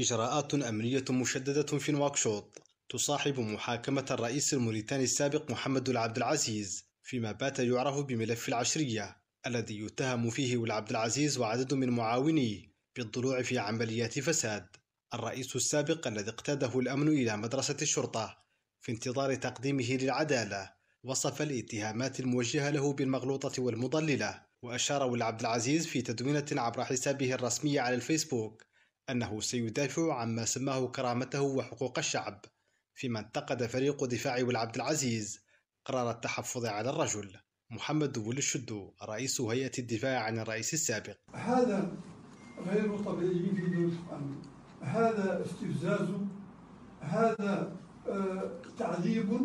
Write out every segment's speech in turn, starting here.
إجراءات أمنية مشددة في نواكشوط تصاحب محاكمة الرئيس الموريتاني السابق محمد العبد العزيز فيما بات يعرف بملف العشرية الذي يتهم فيه العبد العزيز وعدد من معاونيه بالضلوع في عمليات فساد الرئيس السابق الذي اقتاده الأمن إلى مدرسة الشرطة في انتظار تقديمه للعدالة وصف الاتهامات الموجهة له بالمغلوطة والمضللة وأشار العبد العزيز في تدوينة عبر حسابه الرسمي على الفيسبوك أنه سيدافع عما سماه كرامته وحقوق الشعب فيما انتقد فريق دفاع والعبد العزيز قرار التحفظ على الرجل محمد ولي الشدو رئيس هيئة الدفاع عن الرئيس السابق هذا غير طبيعي في دولة هذا استفزاز هذا آه، تعذيب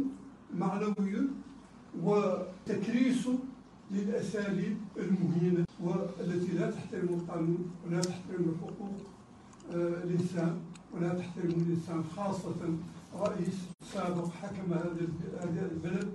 معنوي وتكريس للأساليب المهينة والتي لا تحترم القانون ولا تحترم الحقوق الانسان آه، ولا تحترم الانسان خاصة رئيس سابق حكم هذا البلد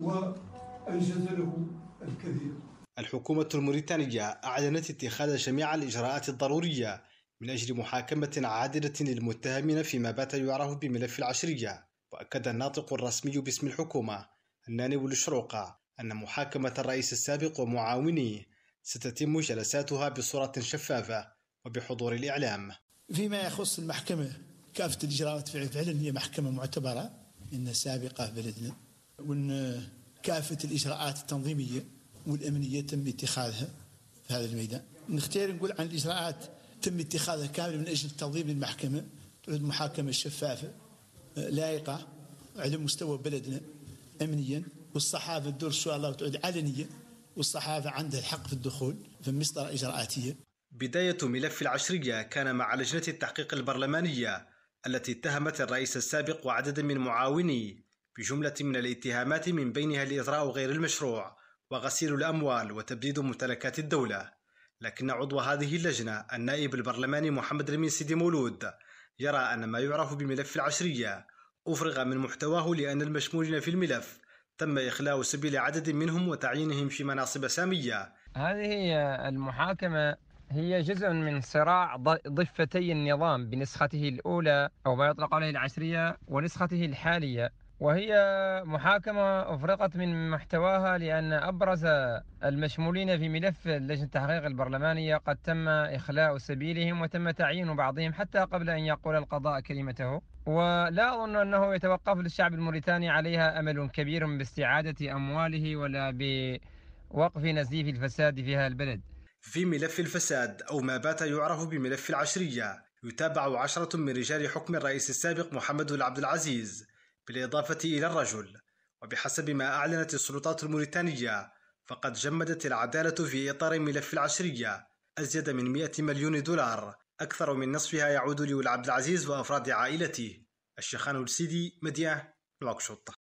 وأنجز له الكثير الحكومة الموريتانية أعلنت اتخاذ جميع الإجراءات الضرورية من أجل محاكمة عادلة للمتهمين فيما بات يعرف بملف العشرية وأكد الناطق الرسمي باسم الحكومة الناني الشروقة أن محاكمة الرئيس السابق ومعاونيه ستتم جلساتها بصورة شفافة وبحضور الإعلام فيما يخص المحكمة كافة الإجراءات فعلا هي محكمة معتبرة إن سابقة في بلدنا وإن كافة الإجراءات التنظيمية والأمنية تم اتخاذها في هذا الميدان نختار نقول عن الإجراءات تم اتخاذها كاملة من أجل تنظيم المحكمة تعود محاكمة شفافة لائقة على مستوى بلدنا أمنيا والصحافة تدور سؤال الله تعود علنية والصحافة عندها الحق في الدخول في مصدر إجراءاتية بداية ملف العشرية كان مع لجنة التحقيق البرلمانية التي اتهمت الرئيس السابق وعددا من معاونيه بجملة من الاتهامات من بينها الإثراء غير المشروع وغسيل الأموال وتبديد ممتلكات الدولة لكن عضو هذه اللجنة النائب البرلماني محمد رمين سيدي مولود يرى أن ما يعرف بملف العشرية أفرغ من محتواه لأن المشمولين في الملف تم إخلاء سبيل عدد منهم وتعيينهم في مناصب سامية هذه المحاكمة هي جزء من صراع ضفتي النظام بنسخته الأولى أو ما يطلق عليه العشرية ونسخته الحالية وهي محاكمة أفرقت من محتواها لأن أبرز المشمولين في ملف لجنة التحقيق البرلمانية قد تم إخلاء سبيلهم وتم تعيين بعضهم حتى قبل أن يقول القضاء كلمته ولا أظن أنه يتوقف للشعب الموريتاني عليها أمل كبير باستعادة أمواله ولا بوقف نزيف الفساد في هذا البلد في ملف الفساد أو ما بات يعرف بملف العشرية يتابع عشرة من رجال حكم الرئيس السابق محمد بن عبد العزيز بالإضافة إلى الرجل وبحسب ما أعلنت السلطات الموريتانية فقد جمدت العدالة في إطار ملف العشرية أزيد من 100 مليون دولار أكثر من نصفها يعود لولد عبد العزيز وأفراد عائلته الشيخان السيدي مديا نواكشوط